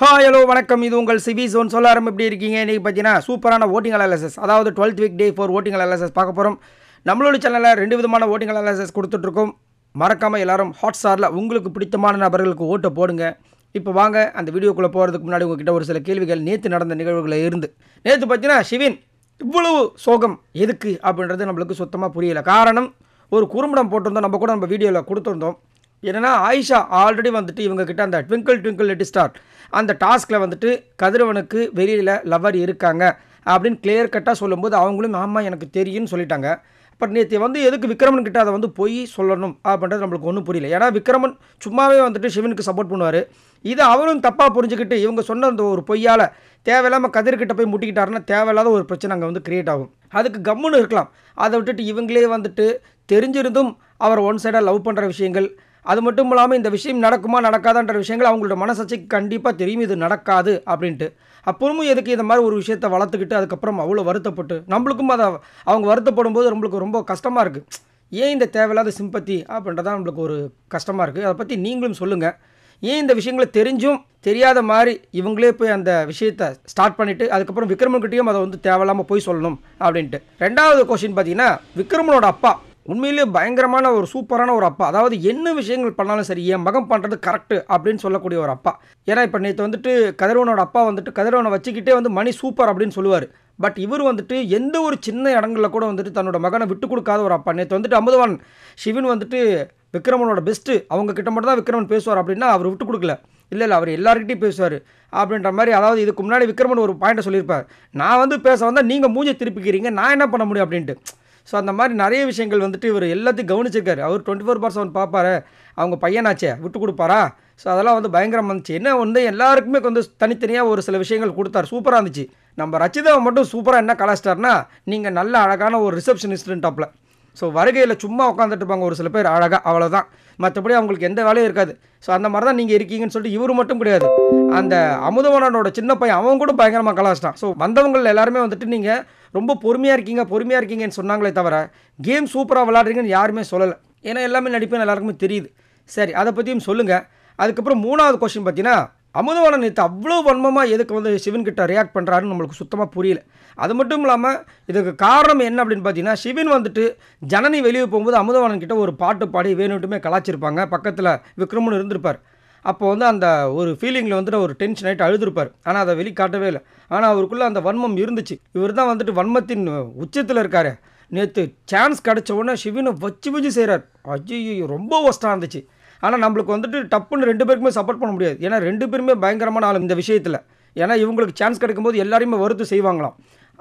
hi hello வணக்கம் இது உங்கள் சிவி சோன் சொல்லாரம் எப்படி இருக்கீங்க இன்றைக்கி பார்த்தீங்கன்னா சூப்பரான ஓட்டிங் அலாலசஸ் அதாவது twelfth week day four voting analysis பார்க்க போகிறோம் நம்மளோட சேனலில் ரெண்டு விதமான ஓட்டிங் அலாலசஸ் கொடுத்துட்ருக்கோம் மறக்காமல் எல்லாரும் ஸ்டாரில் உங்களுக்கு பிடித்தமான நபர்களுக்கு ஓட்டை போடுங்க இப்போ வாங்க அந்த வீடியோக்குள்ளே போகிறதுக்கு முன்னாடி உங்ககிட்ட ஒரு சில கேள்விகள் நேற்று நடந்த நிகழ்வுகளில் இருந்து நேற்று பார்த்தீங்கன்னா சிவின் இவ்வளவு சோகம் எதுக்கு அப்படின்றது நம்மளுக்கு சுத்தமாக புரியலை காரணம் ஒரு குறும்படம் போட்டிருந்தோம் நம்ம கூட நம்ம வீடியோவில் கொடுத்துருந்தோம் என்னென்னா ஆயிஷா ஆல்ரெடி வந்துட்டு இவங்கக்கிட்ட அந்த ட்விங்கிள் ட்விங்கிள் லெட்டி ஸ்டார் அந்த டாஸ்கில் வந்துட்டு கதிரவனுக்கு வெளியில் லவர் இருக்காங்க அப்படின்னு கிளியர் கட்டாக சொல்லும்போது அவங்களும் ஆமாம் எனக்கு தெரியும்னு சொல்லிட்டாங்க பட் நேற்று வந்து எதுக்கு விக்ரமன் கிட்ட அதை வந்து போய் சொல்லணும் அப்படின்றது நம்மளுக்கு ஒன்றும் புரியல ஏன்னா விக்ரமன் சும்மாவே வந்துட்டு சிவனுக்கு சப்போர்ட் பண்ணுவார் இது அவரும் தப்பாக புரிஞ்சுக்கிட்டு இவங்க சொன்ன அந்த ஒரு பொய்யால் தேவையில்லாமல் கதிர்கிட்ட போய் முட்டிக்கிட்டாருன்னா தேவையில்லாத ஒரு பிரச்சனை அங்கே வந்து க்ரியேட் ஆகும் அதுக்கு கம்முன்னு இருக்கலாம் அதை விட்டுட்டு இவங்களே வந்துட்டு தெரிஞ்சிருந்தும் அவர் ஒன் சைடாக லவ் பண்ணுற விஷயங்கள் அது மட்டும் இல்லாமல் இந்த விஷயம் நடக்குமா நடக்காதான்ற விஷயங்கள் அவங்களோட மனசாட்சிக்கு கண்டிப்பாக தெரியும் இது நடக்காது அப்படின்ட்டு அப்புறமும் எதுக்கு இந்த மாதிரி ஒரு விஷயத்தை வளர்த்துக்கிட்டு அதுக்கப்புறம் அவ்வளோ வருத்தப்பட்டு நம்மளுக்கும் அதை அவங்க வருத்தப்படும் போது நம்மளுக்கு ரொம்ப கஷ்டமாக இருக்குது ஏன் இந்த தேவையில்லாத சிம்பத்தி அப்படின்றதான் நம்மளுக்கு ஒரு கஷ்டமாக இருக்குது அதை பற்றி நீங்களும் சொல்லுங்கள் ஏன் இந்த விஷயங்களை தெரிஞ்சும் தெரியாத மாதிரி இவங்களே போய் அந்த விஷயத்தை ஸ்டார்ட் பண்ணிவிட்டு அதுக்கப்புறம் விக்ரமன்கிட்டையும் அதை வந்து தேவையில்லாமல் போய் சொல்லணும் அப்படின்ட்டு ரெண்டாவது கொஷின் பார்த்தீங்கன்னா விக்ரமனோட அப்பா உண்மையிலேயே பயங்கரமான ஒரு சூப்பரான ஒரு அப்பா அதாவது என்ன விஷயங்கள் பண்ணாலும் சரி என் மகன் பண்ணுறது கரெக்டு அப்படின்னு சொல்லக்கூடிய ஒரு அப்பா ஏன்னா இப்போ நேற்று வந்துட்டு கதிரவனோட அப்பா வந்துட்டு கதிரவனை வச்சுக்கிட்டே வந்து மணி சூப்பர் அப்படின்னு சொல்லுவார் பட் இவர் வந்துட்டு எந்த ஒரு சின்ன இடங்களில் கூட வந்துட்டு தன்னோட மகனை விட்டு கொடுக்காத ஒரு அப்பா நேற்று வந்துட்டு அமுதவான் சிவன் வந்துட்டு விக்ரமனோட பெஸ்ட்டு அவங்க கிட்ட மட்டும் தான் விக்ரமன் பேசுவார் அப்படின்னா அவர் விட்டு கொடுக்கல இல்லை இல்லை அவர் எல்லாருக்கிட்டையும் பேசுவார் அப்படின்ற மாதிரி அதாவது இதுக்கு முன்னாடி விக்ரமன் ஒரு பாயிண்ட்டை சொல்லியிருப்பார் நான் வந்து பேச வந்தால் நீங்கள் மூஞ்சை திருப்பிக்கிறீங்க நான் என்ன பண்ண முடியும் அப்படின்ட்டு ஸோ அந்த மாதிரி நிறைய விஷயங்கள் வந்துட்டு இவர் எல்லாத்தையும் கவனிச்சிருக்காரு அவர் டுவெண்ட்டி ஃபோர் பார் செவன் பார்ப்பாரு அவங்க பையனாச்சே விட்டு கொடுப்பாரா ஸோ அதெல்லாம் வந்து பயங்கரமாக இருந்துச்சு என்ன வந்து எல்லாருக்குமே வந்து தனித்தனியாக ஒரு சில விஷயங்கள் கொடுத்தாரு சூப்பராக இருந்துச்சு நம்ம ரச்சிதாவை மட்டும் சூப்பராக என்ன கலாச்சிட்டார்னா நீங்கள் நல்ல அழகான ஒரு ரிசப்ஷனிஸ்ட் டாப்பில் ஸோ வருகையில் சும்மா உட்காந்துட்டு இருப்பாங்க ஒரு சில பேர் அழகாக அவ்வளோதான் மற்றபடி அவங்களுக்கு எந்த வேலையும் இருக்காது ஸோ அந்த மாதிரி தான் நீங்கள் இருக்கீங்கன்னு சொல்லிட்டு இவர் மட்டும் கிடையாது அந்த அமுதவனோட சின்ன பையன் அவன் கூட பயங்கரமாக கலாச்சிட்டான் ஸோ வந்தவங்கள் எல்லாருமே வந்துட்டு நீங்கள் ரொம்ப பொறுமையாக இருக்கீங்க பொறுமையாக இருக்கீங்கன்னு சொன்னாங்களே தவிர கேம் சூப்பராக விளாட்றீங்கன்னு யாருமே சொல்லலை ஏன்னா எல்லாமே நடிப்பேன் எல்லாருக்குமே தெரியுது சரி அதை பற்றியும் சொல்லுங்கள் அதுக்கப்புறம் மூணாவது கொஸ்டின் பார்த்தீங்கன்னா அமுதவாணன் நேற்று அவ்வளோ வன்மமாக எதுக்கு வந்து சிவன்கிட்ட ரியாக்ட் பண்ணுறாருன்னு நம்மளுக்கு சுத்தமாக புரியல அது மட்டும் இல்லாமல் இதுக்கு காரணம் என்ன அப்படின்னு பார்த்தீங்கன்னா சிவன் வந்துட்டு ஜனனி வெளியே போகும்போது அமுதவாணன் கிட்ட ஒரு பாட்டு பாடி வேணுட்டுமே கலாச்சிருப்பாங்க பக்கத்தில் விக்ரமன் இருந்திருப்பார் அப்போ வந்து அந்த ஒரு ஃபீலிங்கில் வந்துட்டு ஒரு டென்ஷன் ஆகிட்டு அழுதுருப்பார் ஆனால் அதை வெளிக்காட்டவே இல்லை ஆனால் அவருக்குள்ளே அந்த வன்மம் இருந்துச்சு இவர் தான் வந்துட்டு வன்மத்தின் உச்சத்தில் இருக்கார் நேற்று சான்ஸ் கிடச்ச உடனே சிவினை வச்சு வச்சு செய்கிறார் அஜய் ரொம்ப ஒஸ்ட்டாக இருந்துச்சு ஆனால் நம்மளுக்கு வந்துட்டு டப்புன்னு ரெண்டு பேருக்குமே சப்போர்ட் பண்ண முடியாது ஏன்னா ரெண்டு பேருமே பயங்கரமான ஆளு இந்த விஷயத்தில் ஏன்னா இவங்களுக்கு சான்ஸ் கிடைக்கும்போது எல்லாரையுமே வருத்து செய்வாங்களாம்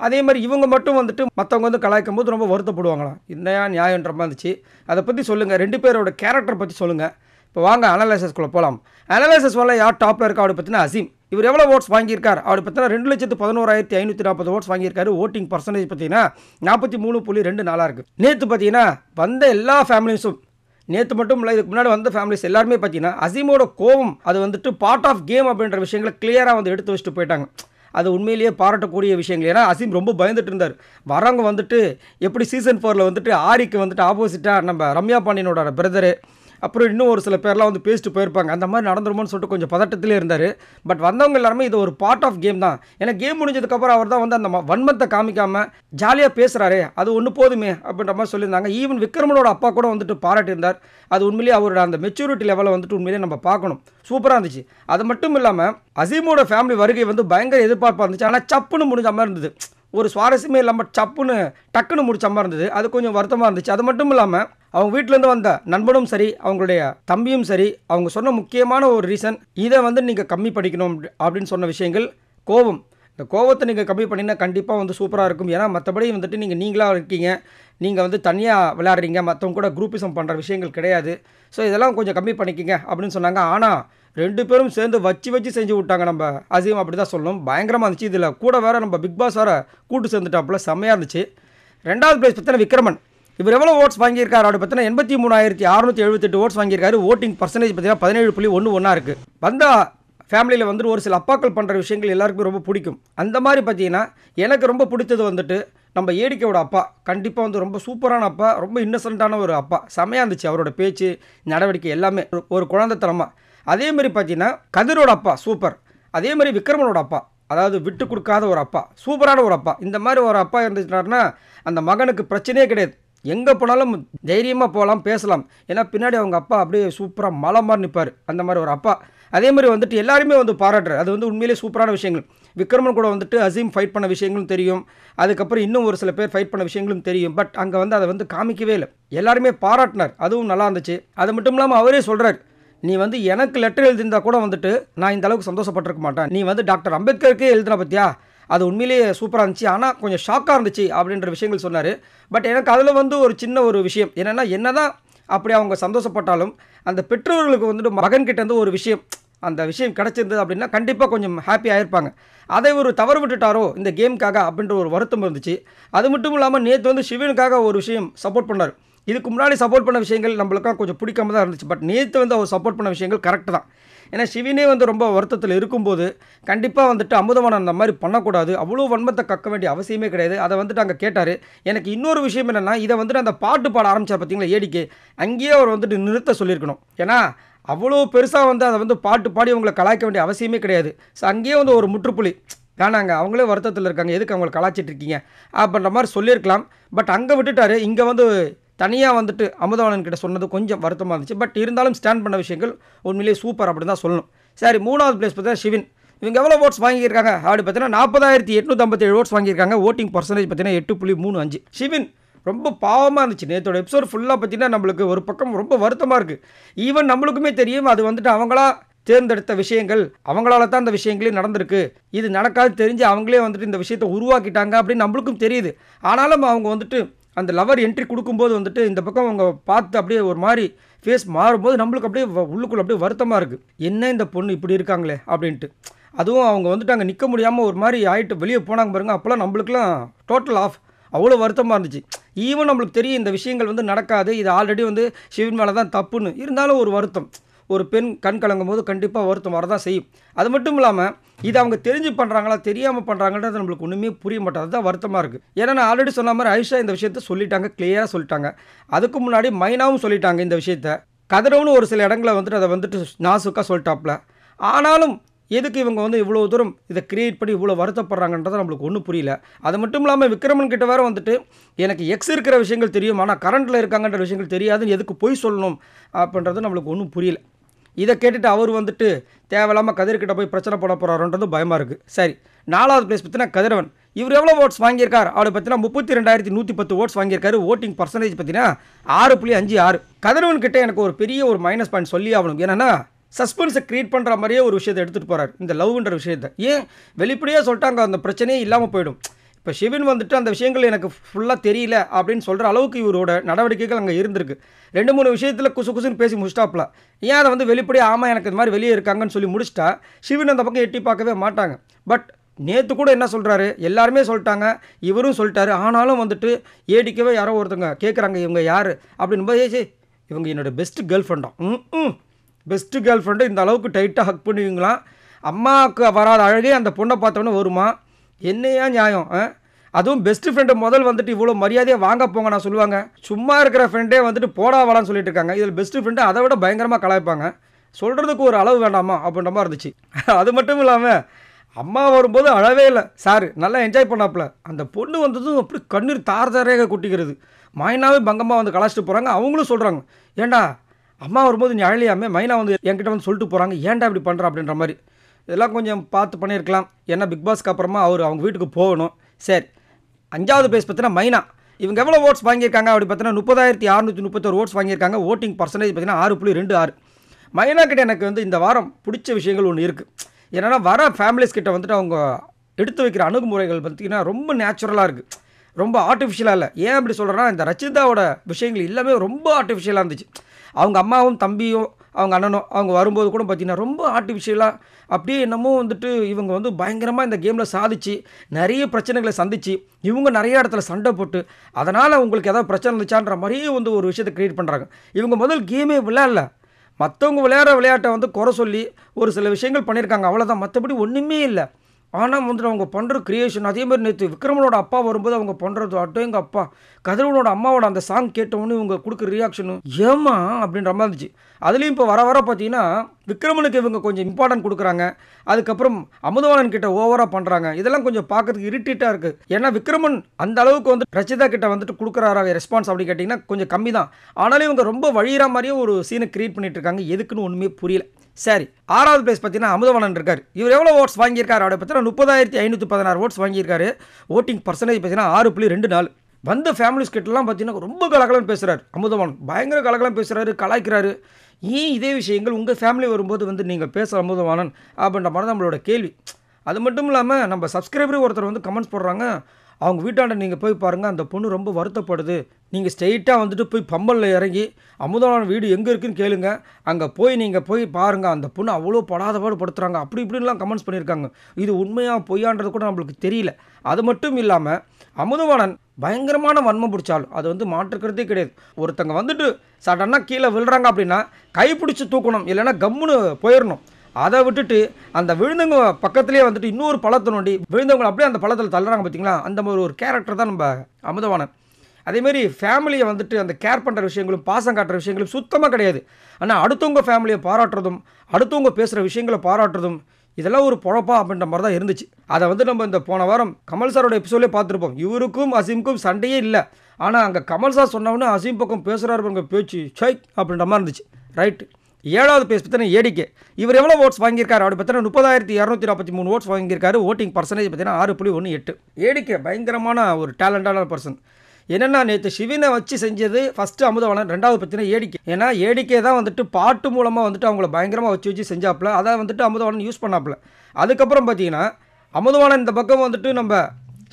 அதே மாதிரி இவங்க மட்டும் வந்துட்டு மற்றவங்க வந்து கலாய்க்கும் போது ரொம்ப வருத்தப்படுவாங்களாம் என்னையா நியாயன்ற மாதிரி இருந்துச்சு அதை பற்றி சொல்லுங்கள் ரெண்டு பேரோட கேரக்டரை பற்றி சொல்லுங்கள் இப்போ வாங்க அனலைசஸ்குள்ளே போகலாம் அனலைசஸ் வரல யார் டாப்பில் இருக்கா அப்படி பார்த்தீங்கன்னா அசீம் இவர் எவ்வளோ ஓட்ஸ் வாங்கியிருக்கார் அப்படி பார்த்தீங்கன்னா ரெண்டு லட்சத்து பதினோராயிரத்தி ஐநூற்றி நாற்பது ஓட்ஸ் வாங்கியிருக்காரு ஓட்டிங் பர்சன்டேஜ் பார்த்தீங்கன்னா நாற்பத்தி மூணு புள்ளி ரெண்டு நாளாக இருக்குது நேற்று பார்த்தீங்கன்னா வந்த எல்லா ஃபேமிலிஸும் நேற்று மட்டும் இல்லை இதுக்கு முன்னாடி வந்த ஃபேமிலிஸ் எல்லாருமே பார்த்தீங்கன்னா அசீமோட கோவம் அது வந்துட்டு பார்ட் ஆஃப் கேம் அப்படின்ற விஷயங்களை கிளியராக வந்து எடுத்து வச்சுட்டு போயிட்டாங்க அது உண்மையிலேயே பாராட்டக்கூடிய விஷயங்கள் ஏன்னா அசீம் ரொம்ப பயந்துட்டு இருந்தார் வரவங்க வந்துட்டு எப்படி சீசன் ஃபோரில் வந்துட்டு ஆரிக்கு வந்துட்டு ஆப்போசிட்டாக நம்ம ரம்யா பாண்டியனோட பிரதரு அப்புறம் இன்னும் ஒரு சில பேர்லாம் வந்து பேசிட்டு போயிருப்பாங்க அந்த மாதிரி நடந்துருமோன்னு சொல்லிட்டு கொஞ்சம் பதட்டத்திலே இருந்தார் பட் வந்தவங்க எல்லாருமே இது ஒரு பார்ட் ஆஃப் கேம் தான் ஏன்னா கேம் முடிஞ்சதுக்கப்புறம் அவர் தான் வந்து அந்த வன்மத்தை காமிக்காமல் ஜாலியாக பேசுகிறாரு அது ஒன்று போதுமே அப்படின்ற மாதிரி சொல்லியிருந்தாங்க ஈவன் விக்ரமனோட அப்பா கூட வந்துட்டு பாராட்டியிருந்தார் அது உண்மையிலேயே அவரோட அந்த மெச்சூரிட்டி லெவலை வந்துட்டு உண்மையிலேயே நம்ம பார்க்கணும் சூப்பராக இருந்துச்சு அது மட்டும் இல்லாமல் அசீமோட ஃபேமிலி வருகை வந்து பயங்கர எதிர்பார்ப்பாக இருந்துச்சு ஆனால் சப்புன்னு முடிஞ்ச மாதிரி இருந்தது ஒரு சுவாரஸ்யமே இல்லாமல் சப்புன்னு டக்குன்னு முடிச்ச மாதிரி இருந்தது அது கொஞ்சம் வருத்தமாக இருந்துச்சு அது மட்டும் இல்லாமல் அவங்க வீட்டிலேருந்து வந்த நண்பனும் சரி அவங்களுடைய தம்பியும் சரி அவங்க சொன்ன முக்கியமான ஒரு ரீசன் இதை வந்து நீங்கள் கம்மி படிக்கணும் அப்படின்னு சொன்ன விஷயங்கள் கோபம் இந்த கோபத்தை நீங்கள் கம்மி பண்ணினா கண்டிப்பாக வந்து சூப்பராக இருக்கும் ஏன்னா மற்றபடி வந்துட்டு நீங்கள் நீங்களாக இருக்கீங்க நீங்கள் வந்து தனியாக விளையாடுறீங்க மற்றவங்க கூட குரூப்பிசம் பண்ணுற விஷயங்கள் கிடையாது ஸோ இதெல்லாம் கொஞ்சம் கம்மி பண்ணிக்கிங்க அப்படின்னு சொன்னாங்க ஆனால் ரெண்டு பேரும் சேர்ந்து வச்சு வச்சு செஞ்சு விட்டாங்க நம்ம அசீம் அப்படி தான் சொல்லணும் பயங்கரமாக இருந்துச்சு இதில் கூட வேறு நம்ம பிக் பாஸ் வேறு கூட்டு சேர்ந்துட்டாப்புல செம்மையாக இருந்துச்சு ரெண்டாவது பிளேஸ் பற்றின விக்ரமன் இவர் எவ்வளோ ஓட்ஸ் வாங்கியிருக்காரு அப்படி பார்த்தீங்கன்னா எண்பத்தி மூணாயிரத்தி அறுநூற்றி எழுபத்தெட்டு ஓட்ஸ் வாங்கியிருக்காரு ஓட்டிங் பர்சன்டேஜ் பார்த்தீங்கன்னா பதினேழு புள்ளி ஒன்று ஒன்றா இருக்குது வந்த ஃபேமிலியில் வந்துட்டு ஒரு சில அப்பாக்கள் பண்ணுற விஷயங்கள் எல்லாருக்குமே ரொம்ப பிடிக்கும் அந்த மாதிரி பார்த்தீங்கன்னா எனக்கு ரொம்ப பிடித்தது வந்துட்டு நம்ம ஏடிக்கையோட அப்பா கண்டிப்பாக வந்து ரொம்ப சூப்பரான அப்பா ரொம்ப இன்னசென்ட்டான ஒரு அப்பா செமையாக இருந்துச்சு அவரோட பேச்சு நடவடிக்கை எல்லாமே ஒரு குழந்தைத்தனமாக அதே மாதிரி பார்த்தீங்கன்னா கதிரோட அப்பா சூப்பர் அதே மாதிரி விக்ரமனோட அப்பா அதாவது விட்டு கொடுக்காத ஒரு அப்பா சூப்பரான ஒரு அப்பா இந்த மாதிரி ஒரு அப்பா இருந்துச்சுனாருன்னா அந்த மகனுக்கு பிரச்சனையே கிடையாது எங்கே போனாலும் தைரியமாக போகலாம் பேசலாம் ஏன்னா பின்னாடி அவங்க அப்பா அப்படியே சூப்பராக மலை மாதிரி நிற்பார் அந்த மாதிரி ஒரு அப்பா அதே மாதிரி வந்துட்டு எல்லாருமே வந்து பாராட்டுறாரு அது வந்து உண்மையிலே சூப்பரான விஷயங்கள் விக்ரமன் கூட வந்துட்டு அசீம் ஃபைட் பண்ண விஷயங்களும் தெரியும் அதுக்கப்புறம் இன்னும் ஒரு சில பேர் ஃபைட் பண்ண விஷயங்களும் தெரியும் பட் அங்கே வந்து அதை வந்து காமிக்கவே இல்லை எல்லாருமே பாராட்டினார் அதுவும் நல்லா இருந்துச்சு அது மட்டும் இல்லாமல் அவரே சொல்கிறார் நீ வந்து எனக்கு லெட்டர் எழுதியிருந்தா கூட வந்துட்டு நான் இந்த அளவுக்கு சந்தோஷப்பட்டிருக்க மாட்டேன் நீ வந்து டாக்டர் அம்பேத்கருக்கே எழுதுன பத்தியா அது உண்மையிலேயே சூப்பராக இருந்துச்சு ஆனால் கொஞ்சம் ஷாக்காக இருந்துச்சு அப்படின்ற விஷயங்கள் சொன்னார் பட் எனக்கு அதில் வந்து ஒரு சின்ன ஒரு விஷயம் என்னென்னா என்ன தான் அப்படி அவங்க சந்தோஷப்பட்டாலும் அந்த பெற்றோர்களுக்கு வந்துட்டு மகன்கிட்டேருந்து ஒரு விஷயம் அந்த விஷயம் கிடச்சிருந்தது அப்படின்னா கண்டிப்பாக கொஞ்சம் ஹாப்பி ஆகிருப்பாங்க அதை ஒரு தவறு விட்டுட்டாரோ இந்த கேமுக்காக அப்படின்ற ஒரு வருத்தம் இருந்துச்சு அது மட்டும் இல்லாமல் நேற்று வந்து சிவனுக்காக ஒரு விஷயம் சப்போர்ட் பண்ணார் இதுக்கு முன்னாடி சப்போர்ட் பண்ண விஷயங்கள் நம்மளுக்காக கொஞ்சம் பிடிக்காம தான் இருந்துச்சு பட் நேற்று வந்து அவர் சப்போர்ட் பண்ண விஷயங்கள் கரெக்டு தான் ஏன்னா சிவினே வந்து ரொம்ப வருத்தத்தில் இருக்கும்போது கண்டிப்பாக வந்துட்டு அமுதமான அந்த மாதிரி பண்ணக்கூடாது அவ்வளோ வன்மத்தை கக்க வேண்டிய அவசியமே கிடையாது அதை வந்துட்டு அங்கே கேட்டார் எனக்கு இன்னொரு விஷயம் என்னென்னா இதை வந்துட்டு அந்த பாட்டு பாட ஆரம்பித்தார் பார்த்தீங்களா ஏடிக்கு அங்கேயே அவர் வந்துட்டு நிறுத்த சொல்லியிருக்கணும் ஏன்னா அவ்வளோ பெருசாக வந்து அதை வந்து பாட்டு பாடி அவங்களை கலாய்க்க வேண்டிய அவசியமே கிடையாது ஸோ அங்கேயே வந்து ஒரு முற்றுப்புள்ளி வேணாங்க அவங்களே வருத்தத்தில் இருக்காங்க எதுக்கு அவங்களை கலாச்சிட்டு இருக்கீங்க அப்படின்ற மாதிரி சொல்லியிருக்கலாம் பட் அங்கே விட்டுட்டார் இங்கே வந்து தனியாக வந்துட்டு அமுதவாணன் கிட்ட சொன்னது கொஞ்சம் வருத்தமாக இருந்துச்சு பட் இருந்தாலும் ஸ்டாண்ட் பண்ண விஷயங்கள் உண்மையிலேயே சூப்பர் அப்படின்னு தான் சொல்லணும் சரி மூணாவது பிளேஸ் பார்த்தீங்கன்னா சிவன் இவங்க எவ்வளோ ஓட்ஸ் வாங்கியிருக்காங்க அப்படி பார்த்தீங்கன்னா நாற்பதாயிரத்தி எட்நூற்றம்பத்தேழு ஓட்ஸ் வாங்கியிருக்காங்க ஓட்டிங் பர்சன்டேஜ் பார்த்தீங்கன்னா எட்டு புள்ளி மூணு அஞ்சு சிவின் ரொம்ப பாவமாக இருந்துச்சு நேற்றோட எபிசோட் ஃபுல்லாக பார்த்தீங்கன்னா நம்மளுக்கு ஒரு பக்கம் ரொம்ப வருத்தமாக இருக்குது ஈவன் நம்மளுக்குமே தெரியும் அது வந்துட்டு அவங்களா தேர்ந்தெடுத்த விஷயங்கள் அவங்களால தான் அந்த விஷயங்களே நடந்திருக்கு இது நடக்காது தெரிஞ்சு அவங்களே வந்துட்டு இந்த விஷயத்தை உருவாக்கிட்டாங்க அப்படின்னு நம்மளுக்கும் தெரியுது ஆனாலும் அவங்க வந்துட்டு அந்த லவர் என்ட்ரி கொடுக்கும்போது வந்துட்டு இந்த பக்கம் அவங்க பார்த்து அப்படியே ஒரு மாதிரி ஃபேஸ் மாறும்போது நம்மளுக்கு அப்படியே உள்ளுக்குள்ளே அப்படியே வருத்தமாக இருக்குது என்ன இந்த பொண்ணு இப்படி இருக்காங்களே அப்படின்ட்டு அதுவும் அவங்க வந்துட்டு அங்கே நிற்க முடியாமல் ஒரு மாதிரி ஆகிட்டு வெளியே போனாங்க பாருங்கள் அப்போல்லாம் நம்மளுக்குலாம் டோட்டல் ஆஃப் அவ்வளோ வருத்தமாக இருந்துச்சு ஈவன் நம்மளுக்கு தெரியும் இந்த விஷயங்கள் வந்து நடக்காது இது ஆல்ரெடி வந்து சிவன் மேலே தான் தப்புன்னு இருந்தாலும் ஒரு வருத்தம் ஒரு பெண் கண் கலங்கும் போது கண்டிப்பாக ஒருத்தம் வரதான் செய்யும் அது மட்டும் இல்லாமல் இது அவங்க தெரிஞ்சு பண்ணுறாங்களா தெரியாமல் பண்ணுறாங்கன்றது நம்மளுக்கு ஒன்றுமே புரிய மாட்டாது தான் வருத்தமாக இருக்குது ஏன்னா நான் ஆல்ரெடி சொன்ன மாதிரி ஐஷா இந்த விஷயத்த சொல்லிட்டாங்க கிளியராக சொல்லிட்டாங்க அதுக்கு முன்னாடி மைனாவும் சொல்லிட்டாங்க இந்த விஷயத்த கதிரவனு ஒரு சில இடங்களில் வந்துட்டு அதை வந்துட்டு நாசுக்காக சொல்லிட்டாப்ல ஆனாலும் எதுக்கு இவங்க வந்து இவ்வளோ தூரம் இதை கிரியேட் பண்ணி இவ்வளோ வருத்தப்படுறாங்கன்றது நம்மளுக்கு ஒன்றும் புரியல அது மட்டும் இல்லாமல் விக்ரமன் கிட்ட வேறு வந்துட்டு எனக்கு எக்ஸ் இருக்கிற விஷயங்கள் தெரியும் ஆனால் கரண்ட்டில் இருக்காங்கன்ற விஷயங்கள் தெரியாதுன்னு எதுக்கு போய் சொல்லணும் அப்படின்றது நம்மளுக்கு ஒன்றும் புரியல இதை கேட்டுட்டு அவர் வந்துட்டு தேவையில்லாமல் கதிர்கிட்ட போய் பிரச்சனை போட போகிறாருன்றது பயமாக இருக்குது சரி நாலாவது பிளேஸ் பற்றினா கதிரவன் இவர் எவ்வளோ ஓட்ஸ் வாங்கியிருக்கார் அவரை பற்றினா முப்பத்தி ரெண்டாயிரத்தி நூற்றி பத்து ஓட்ஸ் வாங்கியிருக்காரு ஓட்டிங் பர்சன்டேஜ் பார்த்தீங்கன்னா ஆறு புள்ளி அஞ்சு ஆறு கதிரவன் கிட்டே எனக்கு ஒரு பெரிய ஒரு மைனஸ் பாயிண்ட் சொல்லி ஆகணும் என்னென்னா சஸ்பென்ஸை க்ரியேட் பண்ணுற மாதிரியே ஒரு விஷயத்தை எடுத்துகிட்டு போகிறார் இந்த லவ்ன்ற விஷயத்தை ஏன் வெளிப்படையாக சொல்லிட்டாங்க அந்த பிரச்சனையே இல்லாமல் போயிடும் இப்போ சிவன் வந்துட்டு அந்த விஷயங்கள் எனக்கு ஃபுல்லாக தெரியல அப்படின்னு சொல்கிற அளவுக்கு இவரோட நடவடிக்கைகள் அங்கே இருந்திருக்கு ரெண்டு மூணு விஷயத்தில் குசு குசுன்னு பேசி முடிச்சிட்டாப்ல ஏன் அதை வந்து வெளிப்படி ஆமாம் எனக்கு இது மாதிரி வெளியே இருக்காங்கன்னு சொல்லி முடிச்சிட்டா சிவின் அந்த பக்கம் எட்டி பார்க்கவே மாட்டாங்க பட் நேற்று கூட என்ன சொல்கிறாரு எல்லாருமே சொல்லிட்டாங்க இவரும் சொல்லிட்டாரு ஆனாலும் வந்துட்டு ஏடிக்கவே யாரோ ஒருத்தங்க கேட்குறாங்க இவங்க யார் அப்படின்னு போது ஏசி இவங்க என்னோடய பெஸ்ட்டு கேர்ள் ம் ம் பெஸ்ட்டு கேர்ள் ஃப்ரெண்டு இந்த அளவுக்கு டைட்டாக ஹக் பண்ணுவீங்களாம் அம்மாவுக்கு வராத அழகே அந்த பொண்ணை பார்த்தோன்னே வருமா என்னையா நியாயம் அதுவும் பெஸ்ட் ஃப்ரெண்டு முதல் வந்துட்டு இவ்வளோ மரியாதையாக வாங்க போங்க நான் சொல்லுவாங்க சும்மா இருக்கிற ஃப்ரெண்டே வந்துட்டு போடாவலான்னு சொல்லிட்டு இருக்காங்க இதில் பெஸ்ட் ஃப்ரெண்டு அதை விட பயங்கரமாக கலாய்ப்பாங்க சொல்கிறதுக்கு ஒரு அளவு வேண்டாமா அப்படின்ற மாதிரி இருந்துச்சு அது மட்டும் இல்லாமல் அம்மா வரும்போது அழவே இல்லை சார் நல்லா என்ஜாய் பண்ணாப்புல அந்த பொண்ணு வந்ததும் அப்படி கண்ணீர் தார தாரையாக கொட்டிக்கிறது மைனாவே பங்கமாக வந்து கலாச்சிட்டு போகிறாங்க அவங்களும் சொல்கிறாங்க ஏண்டா அம்மா வரும்போது நீ அழியாமல் மைனா வந்து என்கிட்ட வந்து சொல்லிட்டு போகிறாங்க ஏன்டா இப்படி பண்ணுறா அப்படின்ற மாதிரி இதெல்லாம் கொஞ்சம் பார்த்து பண்ணியிருக்கலாம் ஏன்னா பிக் பாஸ்க்கு அப்புறமா அவர் அவங்க வீட்டுக்கு போகணும் சரி அஞ்சாவது பேஸ் பார்த்தீங்கன்னா மைனா இவங்க எவ்வளோ ஓட்ஸ் வாங்கியிருக்காங்க அப்படி பார்த்தீங்கன்னா முப்பதாயிரத்தி அறுநூற்றி முப்பத்தோரு ஓட்ஸ் வாங்கியிருக்காங்க ஓட்டிங் பர்சன்டேஜ் பார்த்தீங்கன்னா ஆறு புள்ளி ரெண்டு ஆறு மைனா கிட்ட எனக்கு வந்து இந்த வாரம் பிடிச்ச விஷயங்கள் ஒன்று இருக்குது என்னென்னா வர ஃபேமிலிஸ் கிட்ட வந்துட்டு அவங்க எடுத்து வைக்கிற அணுகுமுறைகள் பார்த்திங்கன்னா ரொம்ப நேச்சுரலாக இருக்குது ரொம்ப ஆர்டிஃபிஷியலாக இல்லை ஏன் அப்படி சொல்கிறேன்னா இந்த ரச்சிதாவோட விஷயங்கள் எல்லாமே ரொம்ப ஆர்டிஃபிஷியலாக இருந்துச்சு அவங்க அம்மாவும் தம்பியும் அவங்க அண்ணனும் அவங்க வரும்போது கூட பார்த்திங்கன்னா ரொம்ப ஆர்டிஃபிஷியலாக அப்படியே என்னமோ வந்துட்டு இவங்க வந்து பயங்கரமாக இந்த கேமில் சாதிச்சு நிறைய பிரச்சனைகளை சந்தித்து இவங்க நிறைய இடத்துல சண்டை போட்டு அதனால் அவங்களுக்கு ஏதாவது பிரச்சனை இருந்துச்சான்ற மாதிரியே வந்து ஒரு விஷயத்தை க்ரியேட் பண்ணுறாங்க இவங்க முதல் கேமே விளையாடல மற்றவங்க விளையாடுற விளையாட்டை வந்து குறை சொல்லி ஒரு சில விஷயங்கள் பண்ணியிருக்காங்க அவ்வளோதான் மற்றபடி ஒன்றுமே இல்லை ஆனால் வந்துட்டு அவங்க பண்ணுற க்ரியேஷன் அதே மாதிரி நேற்று விக்ரமனோட அப்பா வரும்போது அவங்க பண்ணுறது ஆட்டோ எங்கள் அப்பா கதிரவனோட அம்மாவோட அந்த சாங் கேட்டவொன்னு இவங்க கொடுக்குற ரியாக்ஷனு ஏமா அப்படின்ற மாதிரி இருந்துச்சு அதுலேயும் இப்போ வர வர பார்த்தீங்கன்னா விக்ரமனுக்கு இவங்க கொஞ்சம் இம்பார்ட்டன்ட் கொடுக்குறாங்க அதுக்கப்புறம் அமுதவாணன் கிட்ட ஓவராக பண்ணுறாங்க இதெல்லாம் கொஞ்சம் பார்க்கறதுக்கு இரிட்டேட்டாக இருக்குது ஏன்னா விக்ரமன் அந்த அளவுக்கு வந்து ரச்சிதா கிட்ட வந்துட்டு கொடுக்குறாரா ரெஸ்பான்ஸ் அப்படின்னு கேட்டிங்கன்னா கொஞ்சம் கம்மி தான் ஆனாலும் இவங்க ரொம்ப வழியிற மாதிரியே ஒரு சீனை க்ரியேட் பண்ணிட்டு இருக்காங்க எதுக்குன்னு ஒன்றுமே புரியல சரி ஆறாவது பிளேஸ் பார்த்தீங்கன்னா அமுதவனன் இருக்கார் இவர் எவ்வளோ ஓட்ஸ் வாங்கியிருக்காரு அவரை பார்த்தீங்கன்னா முப்பதாயிரத்தி ஐநூற்றி பதினாறு ஓட்ஸ் வாங்கியிருக்காரு ஓட்டிங் பர்சன்டேஜ் பார்த்தீங்கன்னா ஆறு புள்ளி ரெண்டு நாள் வந்த ஃபேமிலிஸ் கிட்டலாம் பார்த்தீங்கன்னா ரொம்ப கலகலம் பேசுகிறார் அமுதவனன் பயங்கர கலகலம் பேசுகிறாரு கலாய்க்கிறாரு ஏன் இதே விஷயங்கள் உங்கள் ஃபேமிலி வரும்போது வந்து நீங்கள் பேசுகிற அமுதவானன் அப்படின்ற மாதிரி நம்மளோட கேள்வி அது மட்டும் இல்லாமல் நம்ம சப்ஸ்கிரைபரும் ஒருத்தர் வந்து கமெண்ட்ஸ் போடுறாங்க அவங்க வீட்டாண்ட நீங்கள் போய் பாருங்கள் அந்த பொண்ணு ரொம்ப வருத்தப்படுது நீங்கள் ஸ்ட்ரெயிட்டாக வந்துட்டு போய் பம்பலில் இறங்கி அமுதவான வீடு எங்கே இருக்குன்னு கேளுங்க அங்கே போய் நீங்கள் போய் பாருங்கள் அந்த பொண்ணு அவ்வளோ படாத பாடு படுத்துகிறாங்க அப்படி இப்படின்லாம் கமெண்ட்ஸ் பண்ணியிருக்காங்க இது உண்மையாக பொய்யான்றது கூட நம்மளுக்கு தெரியல அது மட்டும் இல்லாமல் அமுதவாணன் பயங்கரமான வன்மம் பிடிச்சாலும் அது வந்து மாற்றுக்கிறதே கிடையாது ஒருத்தங்க வந்துட்டு சடனாக கீழே விழுறாங்க அப்படின்னா கைப்பிடிச்சி தூக்கணும் இல்லைன்னா கம்முன்னு போயிடணும் அதை விட்டுட்டு அந்த விழுந்தவங்க பக்கத்துலேயே வந்துட்டு இன்னொரு பழத்தை நோண்டி விழுந்தவங்க அப்படியே அந்த பழத்தில் தள்ளுறாங்க பார்த்திங்களா அந்த மாதிரி ஒரு கேரக்டர் தான் நம்ம அமுதவானன் அதேமாரி ஃபேமிலியை வந்துட்டு அந்த கேர் பண்ணுற விஷயங்களும் பாசம் காட்டுற விஷயங்களும் சுத்தமாக கிடையாது ஆனால் அடுத்தவங்க ஃபேமிலியை பாராட்டுறதும் அடுத்தவங்க பேசுகிற விஷயங்களை பாராட்டுறதும் இதெல்லாம் ஒரு பொழப்பா அப்படின்ற மாதிரி தான் இருந்துச்சு அதை வந்து நம்ம இந்த போன வாரம் கமல் சாரோட எபிசோட்லேயே பார்த்துருப்போம் இவருக்கும் அசீமுக்கும் சண்டையே இல்லை ஆனால் அங்கே கமல் சார் சொன்னவொன்னே அசீம் பக்கம் பேசுகிறாரு பேச்சு சை அப்படின்ற மாதிரி இருந்துச்சு ரைட்டு ஏழாவது பேஸ் பார்த்தீங்கன்னா ஏடிகே இவர் எவ்வளோ ஓட்ஸ் வாங்கியிருக்காரு அப்படி பார்த்தீங்கன்னா முப்பதாயிரத்தி இரநூத்தி நாற்பத்தி மூணு ஓட்ஸ் வாங்கியிருக்காரு ஓட்டிங் பர்சன்டேஜ் பார்த்தீங்கன்னா ஆறு புள்ளி ஒன்று எட்டு ஏடிகே பயங்கரமான ஒரு டேலண்டான பர்சன் என்னென்னா நேற்று சிவினை வச்சு செஞ்சது ஃபஸ்ட்டு அமுதவாணன் ரெண்டாவது பார்த்தீங்கன்னா ஏடிக்கே ஏன்னா ஏடிக்கே தான் வந்துட்டு பாட்டு மூலமாக வந்துட்டு அவங்கள பயங்கரமாக வச்சு வச்சு செஞ்சாப்புல அதை வந்துட்டு அமுதவாணன் யூஸ் பண்ணாப்புல அதுக்கப்புறம் பார்த்தீங்கன்னா அமுதவாணன் இந்த பக்கம் வந்துட்டு நம்ம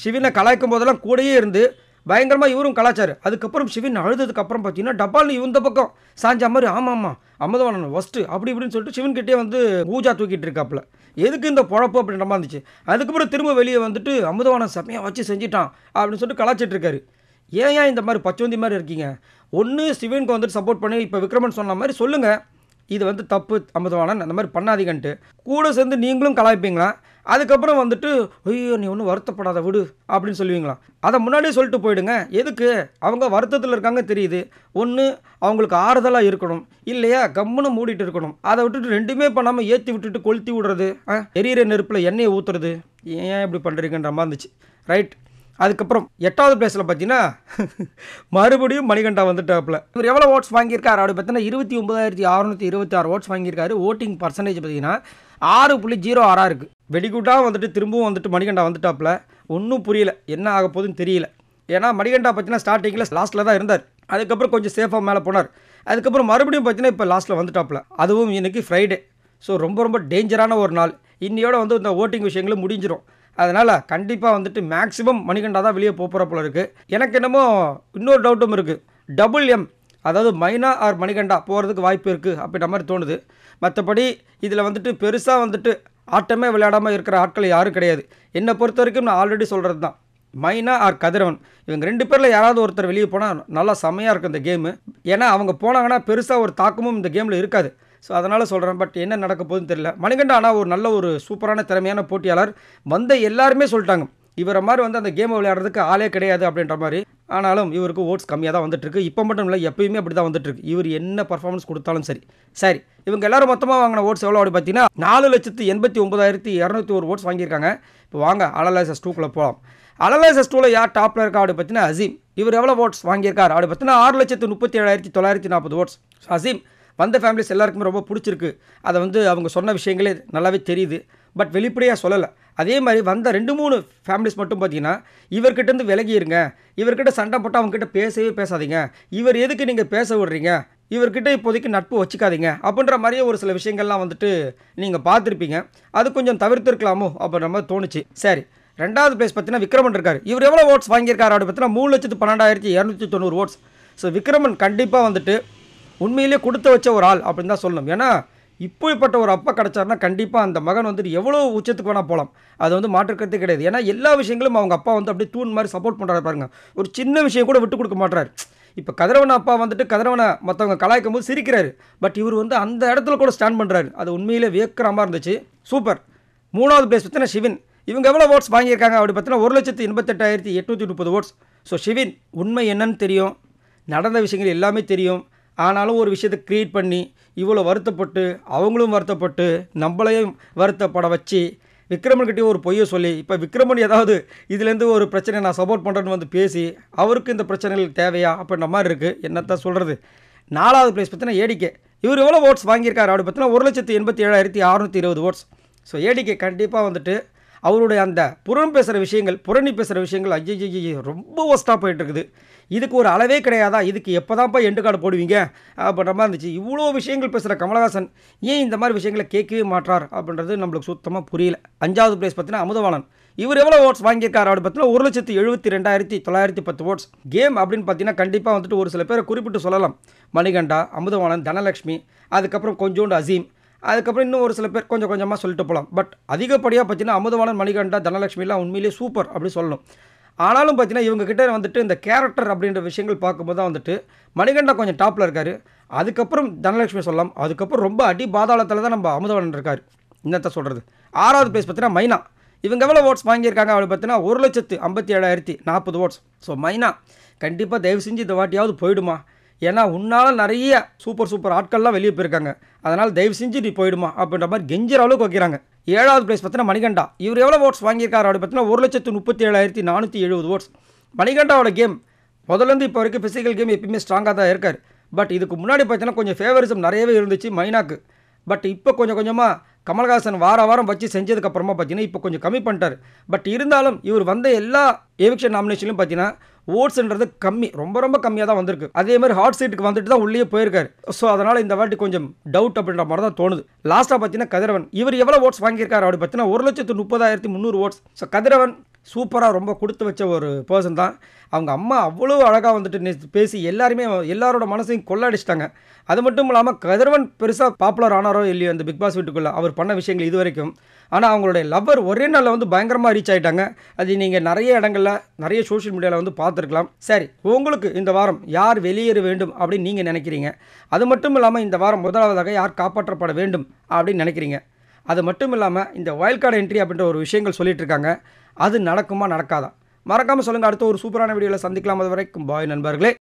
சிவினை கலாய்க்கும் போதெல்லாம் கூடயே இருந்து பயங்கரமாக இவரும் கலாச்சார் அதுக்கப்புறம் சிவின் அழுதுக்கு அப்புறம் பார்த்தீங்கன்னா டபால்னு இந்த பக்கம் சாஞ்சா மாதிரி ஆமாம் ஆமாம் அமதவாணன் ஃபஸ்ட்டு அப்படி இப்படின்னு சொல்லிட்டு சிவன்கிட்டே வந்து பூஜா தூக்கிட்டு இருக்காப்புல எதுக்கு இந்த பொழப்பு அப்படின்ற மாதிரி இருந்துச்சு அதுக்கப்புறம் திரும்ப வெளியே வந்துட்டு அமுதவானன் செம்மையாக வச்சு செஞ்சிட்டான் அப்படின்னு சொல்லிட்டு கலாச்சிட்டு இருக்காரு ஏன் ஏன் இந்த மாதிரி பச்சோந்தி மாதிரி இருக்கீங்க ஒன்று சிவனுக்கு வந்துட்டு சப்போர்ட் பண்ணி இப்போ விக்ரமன் சொன்ன மாதிரி சொல்லுங்கள் இது வந்து தப்பு அமிர்தவாணன் அந்த மாதிரி பண்ணாதீங்கன்ட்டு கூட சேர்ந்து நீங்களும் கலாய்ப்பீங்களா அதுக்கப்புறம் வந்துட்டு ஐயோ நீ ஒன்றும் வருத்தப்படாத விடு அப்படின்னு சொல்லுவீங்களா அதை முன்னாடியே சொல்லிட்டு போயிடுங்க எதுக்கு அவங்க வருத்தத்தில் இருக்காங்க தெரியுது ஒன்று அவங்களுக்கு ஆறுதலாக இருக்கணும் இல்லையா கம்முன்னு மூடிட்டு இருக்கணும் அதை விட்டுட்டு ரெண்டுமே பண்ணாமல் ஏற்றி விட்டுட்டு கொளுத்தி விடுறது எரியிற நெருப்பில் எண்ணெயை ஊற்றுறது ஏன் இப்படி பண்ணுறீங்கன்ற மாதிரி இருந்துச்சு ரைட் அதுக்கப்புறம் எட்டாவது பிளேஸில் பார்த்தீங்கன்னா மறுபடியும் மணிகண்டா வந்துட்டாப்பில் இவர் எவ்வளோ ஓட்ஸ் வாங்கியிருக்காரு அப்படி பார்த்தீங்கன்னா இருபத்தி ஒன்பதாயிரத்தி அறுநூற்றி இருபத்தி ஆறு ஓட்ஸ் வாங்கியிருக்காரு ஓட்டிங் பர்சன்டேஜ் பார்த்தீங்கன்னா ஆறு புள்ளி ஜீரோ ஆறாக இருக்குது வெடிகுட்டாக வந்துட்டு திரும்பவும் வந்துட்டு மணிகண்டா வந்துட்டாப்பில் ஒன்றும் புரியல என்ன ஆக போதுன்னு தெரியல ஏன்னா மணிகண்டா பார்த்தீங்கன்னா ஸ்டார்டிங்கில் லாஸ்ட்டில் தான் இருந்தார் அதுக்கப்புறம் கொஞ்சம் சேஃபாக மேலே போனார் அதுக்கப்புறம் மறுபடியும் பார்த்தீங்கன்னா இப்போ லாஸ்ட்டில் வந்துட்டாப்புல அதுவும் இன்றைக்கி ஃப்ரைடே ஸோ ரொம்ப ரொம்ப டேஞ்சரான ஒரு நாள் இன்னையோட வந்து இந்த ஓட்டிங் விஷயங்களும் முடிஞ்சிடும் அதனால் கண்டிப்பாக வந்துட்டு மேக்ஸிமம் மணிகண்டா தான் வெளியே போகிற போல இருக்குது எனக்கு என்னமோ இன்னொரு டவுட்டும் இருக்குது டபுள் எம் அதாவது மைனா ஆர் மணிகண்டா போகிறதுக்கு வாய்ப்பு இருக்குது அப்படின்ற மாதிரி தோணுது மற்றபடி இதில் வந்துட்டு பெருசாக வந்துட்டு ஆட்டமே விளையாடாமல் இருக்கிற ஆட்கள் யாரும் கிடையாது என்னை பொறுத்த வரைக்கும் நான் ஆல்ரெடி சொல்கிறது தான் மைனா ஆர் கதிரவன் இவங்க ரெண்டு பேரில் யாராவது ஒருத்தர் வெளியே போனால் நல்லா செம்மையாக இருக்கும் இந்த கேமு ஏன்னா அவங்க போனாங்கன்னா பெருசாக ஒரு தாக்கமும் இந்த கேமில் இருக்காது ஸோ அதனால் சொல்கிறேன் பட் என்ன நடக்க போகுதுன்னு தெரியல மணிகண்ட ஆனால் ஒரு நல்ல ஒரு சூப்பரான திறமையான போட்டியாளர் வந்த எல்லாருமே சொல்லிட்டாங்க இவரை மாதிரி வந்து அந்த கேமை விளையாடுறதுக்கு ஆளே கிடையாது அப்படின்ற மாதிரி ஆனாலும் இவருக்கு ஓட்ஸ் கம்மியாக தான் வந்துட்டுருக்கு இப்போ மட்டும் இல்லை எப்பயுமே அப்படி தான் வந்துட்டுருக்கு இவர் என்ன பர்ஃபார்மன்ஸ் கொடுத்தாலும் சரி சரி இவங்க எல்லாரும் மொத்தமாக வாங்கின ஓட்ஸ் எவ்வளோ அப்படி பார்த்தீங்கன்னா நாலு லட்சத்து எண்பத்தி ஒன்பதாயிரத்தி இரநூத்தி ஒரு ஓட்ஸ் வாங்கியிருக்காங்க இப்போ வாங்க அலலைசஸ் டூக்குள்ளே போகலாம் அனலைசஸ் டூவில் யார் டாப்பில் இருக்கா அப்படி பார்த்தீங்கன்னா அசீம் இவர் எவ்வளோ ஓட்ஸ் வாங்கியிருக்கார் அப்படி பார்த்தீங்கன்னா ஆறு லட்சத்து முப்பத்தி ஏழாயிரத்தி தொள்ளாயிரத்தி நாற்பது ஓட்ஸ் அசீம் வந்த ஃபேமிலிஸ் எல்லாருக்குமே ரொம்ப பிடிச்சிருக்கு அதை வந்து அவங்க சொன்ன விஷயங்களே நல்லாவே தெரியுது பட் வெளிப்படையாக சொல்லலை அதே மாதிரி வந்த ரெண்டு மூணு ஃபேமிலிஸ் மட்டும் பார்த்தீங்கன்னா இவர்கிட்டேருந்து விலகிடுங்க இவர்கிட்ட சண்டை போட்டு அவங்ககிட்ட பேசவே பேசாதீங்க இவர் எதுக்கு நீங்கள் பேச விடுறீங்க இவர்கிட்ட இப்போதைக்கு நட்பு வச்சுக்காதீங்க அப்படின்ற மாதிரியே ஒரு சில விஷயங்கள்லாம் வந்துட்டு நீங்கள் பார்த்துருப்பீங்க அது கொஞ்சம் தவிர்த்துருக்கலாமோ அப்படின்ற மாதிரி தோணுச்சு சரி ரெண்டாவது பிளேஸ் பார்த்தீங்கன்னா விக்ரமன் இருக்கார் இவர் எவ்வளோ ஓட்ஸ் வாங்கியிருக்காரு அப்படி பார்த்தீங்கன்னா மூணு லட்சத்து பன்னெண்டாயிரத்தி இரநூத்தி தொண்ணூறு ஓட்ஸ் ஸோ விக்ரமன் கண்டிப்பாக வந்துட்டு உண்மையிலே கொடுத்து வச்ச ஒரு ஆள் அப்படின்னு தான் சொல்லணும் ஏன்னா இப்படிப்பட்ட ஒரு அப்பா கிடச்சார்னா கண்டிப்பாக அந்த மகன் வந்துட்டு எவ்வளோ உச்சத்துக்கு வேணால் போகலாம் அது வந்து மாற்றுக்கிறது கிடையாது ஏன்னா எல்லா விஷயங்களும் அவங்க அப்பா வந்து அப்படியே தூண் மாதிரி சப்போர்ட் பண்ணுறாரு பாருங்க ஒரு சின்ன விஷயம் கூட விட்டு கொடுக்க மாட்டுறாரு இப்போ கதிரவன அப்பா வந்துட்டு கதிரவனை மற்றவங்க கலாய்க்கும் போது சிரிக்கிறாரு பட் இவர் வந்து அந்த இடத்துல கூட ஸ்டாண்ட் பண்ணுறாரு அது உண்மையிலே வியக்கிறமாக இருந்துச்சு சூப்பர் மூணாவது பிளேஸ் பற்றின சிவின் இவங்க எவ்வளோ ஓட்ஸ் வாங்கியிருக்காங்க அப்படி பார்த்தீங்கன்னா ஒரு லட்சத்து எண்பத்தெட்டாயிரத்தி எட்நூற்றி முப்பது ஓட்ஸ் ஸோ சிவின் உண்மை என்னன்னு தெரியும் நடந்த விஷயங்கள் எல்லாமே தெரியும் ஆனாலும் ஒரு விஷயத்தை க்ரியேட் பண்ணி இவ்வளோ வருத்தப்பட்டு அவங்களும் வருத்தப்பட்டு நம்மளையும் வருத்தப்பட வச்சு கிட்டேயும் ஒரு பொய்யை சொல்லி இப்போ விக்ரமன் ஏதாவது இதுலேருந்து ஒரு பிரச்சனை நான் சப்போர்ட் பண்ணுறேன்னு வந்து பேசி அவருக்கு இந்த பிரச்சனைகள் தேவையா அப்படின்ற மாதிரி இருக்குது என்னத்தான் சொல்கிறது நாலாவது ப்ளேஸ் பார்த்தீங்கன்னா ஏடிக்கே இவர் எவ்வளோ ஓட்ஸ் வாங்கியிருக்காரு அப்படி பார்த்தீங்கன்னா ஒரு லட்சத்து எண்பத்தி ஏழாயிரத்தி அறநூற்றி இருபது ஓட்ஸ் ஸோ ஏடிக்கே கண்டிப்பாக வந்துட்டு அவருடைய அந்த புறம் பேசுகிற விஷயங்கள் புறணி பேசுகிற விஷயங்கள் ஐயோ ரொம்ப ஒஸ்ட்டாக போயிட்டு இருக்குது இதுக்கு ஒரு அளவே கிடையாதா இதுக்கு எப்போ தான்ப்பா எண்டு கார்டு போடுவீங்க அப்படின்ற மாதிரி இருந்துச்சு இவ்வளோ விஷயங்கள் பேசுகிற கமலஹாசன் ஏன் இந்த மாதிரி விஷயங்களை கேட்கவே மாட்டார் அப்படின்றது நம்மளுக்கு சுத்தமாக புரியல அஞ்சாவது பிளேஸ் பார்த்தீங்கன்னா அமுதவாளன் இவர் எவ்வளோ ஓட்ஸ் வாங்கியிருக்காரு அப்படின்னு பார்த்தீங்கன்னா ஒரு லட்சத்து எழுபத்தி ரெண்டாயிரத்தி தொள்ளாயிரத்தி பத்து ஓட்ஸ் கேம் அப்படின்னு பார்த்தீங்கன்னா கண்டிப்பாக வந்துட்டு ஒரு சில பேரை குறிப்பிட்டு சொல்லலாம் மணிகண்டா அமுதவாணன் தனலக்ஷ்மி அதுக்கப்புறம் கொஞ்சோண்டு அசீம் அதுக்கப்புறம் இன்னும் ஒரு சில பேர் கொஞ்சம் கொஞ்சமாக சொல்லிட்டு போகலாம் பட் அதிகப்படியாக பார்த்தீங்கன்னா அமுதவாளன் மணிகண்டா தனலட்சுமிலாம் உண்மையிலேயே சூப்பர் அப்படின்னு சொல்லணும் ஆனாலும் பார்த்தீங்கன்னா இவங்கக்கிட்ட வந்துட்டு இந்த கேரக்டர் அப்படின்ற விஷயங்கள் பார்க்கும்போது தான் வந்துட்டு மணிகண்டா கொஞ்சம் டாப்பில் இருக்கார் அதுக்கப்புறம் தனலட்சுமி சொல்லலாம் அதுக்கப்புறம் ரொம்ப அடி பாதாளத்தில் தான் நம்ம அமுதவாளன் இருக்கார் என்னத்த சொல்கிறது ஆறாவது பிளேஸ் பார்த்தீங்கன்னா மைனா இவங்க எவ்வளோ ஓட்ஸ் வாங்கியிருக்காங்க அப்படி பார்த்தீங்கன்னா ஒரு லட்சத்து ஐம்பத்தி ஏழாயிரத்தி நாற்பது ஓட்ஸ் ஸோ மைனா கண்டிப்பாக தயவு செஞ்சு இந்த வாட்டியாவது போயிடுமா ஏன்னா உன்னால் நிறைய சூப்பர் சூப்பர் ஆட்கள்லாம் வெளியே போயிருக்காங்க அதனால் தயவு செஞ்சு நீ போயிடுமா அப்படின்ற மாதிரி கெஞ்சிற அளவுக்கு வைக்கிறாங்க ஏழாவது பிளேஸ் பார்த்தினா மணிகண்டா இவர் எவ்வளோ ஓட்ஸ் வாங்கியிருக்காரு அப்படி பார்த்தீங்கன்னா ஒரு லட்சத்து முப்பத்தி ஏழாயிரத்தி நானூற்றி எழுபது ஓட்ஸ் மணிகண்டாவோட கேம் முதலேருந்து இப்போ வரைக்கும் ஃபிசிக்கல் கேம் எப்பயுமே ஸ்ட்ராங்காக தான் இருக்கார் பட் இதுக்கு முன்னாடி பார்த்தீங்கன்னா கொஞ்சம் ஃபேவரிசம் நிறையவே இருந்துச்சு மைனாக்கு பட் இப்போ கொஞ்சம் கொஞ்சமாக கமல்ஹாசன் வார வாரம் வச்சு செஞ்சதுக்கப்புறமா பார்த்தீங்கன்னா இப்போ கொஞ்சம் கம்மி பண்ணிட்டார் பட் இருந்தாலும் இவர் வந்த எல்லா எவிக்ஷன் நாமினேஷன்லையும் பார்த்தீங்கன்னா ஓட்ஸ்ன்றது கம்மி ரொம்ப ரொம்ப கம்மியாக தான் வந்திருக்கு அதே மாதிரி ஹாட் சீட்டுக்கு வந்துட்டு தான் உள்ளே போயிருக்காரு ஸோ அதனால் இந்த வாட்டி கொஞ்சம் டவுட் அப்படின்ற மாதிரி தான் தோணுது லாஸ்ட்டாக பார்த்தீங்கன்னா கதிரவன் இவர் எவ்வளோ ஓட்ஸ் வாங்கியிருக்காரு அப்படி பார்த்தீங்கன்னா ஒரு லட்சத்து முப்பதாயிரத்தி முந்நூறு ஓட்ஸ் ஸோ கதிரவன் சூப்பராக ரொம்ப கொடுத்து வச்ச ஒரு பர்சன் தான் அவங்க அம்மா அவ்வளோ அழகாக வந்துட்டு பேசி எல்லாருமே எல்லாரோட மனசையும் கொள்ளடிச்சிட்டாங்க அது மட்டும் இல்லாமல் கதிரவன் பெருசாக பாப்புலர் ஆனாரோ இல்லையோ அந்த பிக் பாஸ் வீட்டுக்குள்ளே அவர் பண்ண விஷயங்கள் இது வரைக்கும் ஆனால் அவங்களுடைய லவ்வர் ஒரே நாளில் வந்து பயங்கரமாக ரீச் ஆகிட்டாங்க அது நீங்கள் நிறைய இடங்களில் நிறைய சோஷியல் மீடியாவில் வந்து பார்த்துருக்கலாம் சரி உங்களுக்கு இந்த வாரம் யார் வெளியேற வேண்டும் அப்படின்னு நீங்கள் நினைக்கிறீங்க அது மட்டும் இல்லாமல் இந்த வாரம் முதலாவதாக யார் காப்பாற்றப்பட வேண்டும் அப்படின்னு நினைக்கிறீங்க அது மட்டும் இல்லாமல் இந்த வயல்காடு என்ட்ரி அப்படின்ற ஒரு விஷயங்கள் சொல்லிகிட்டு இருக்காங்க அது நடக்குமா நடக்காதான் மறக்காமல் சொல்லுங்கள் அடுத்த ஒரு சூப்பரான வீடியோவில் சந்திக்கலாம் அது வரைக்கும் பாய் நண்பர்களே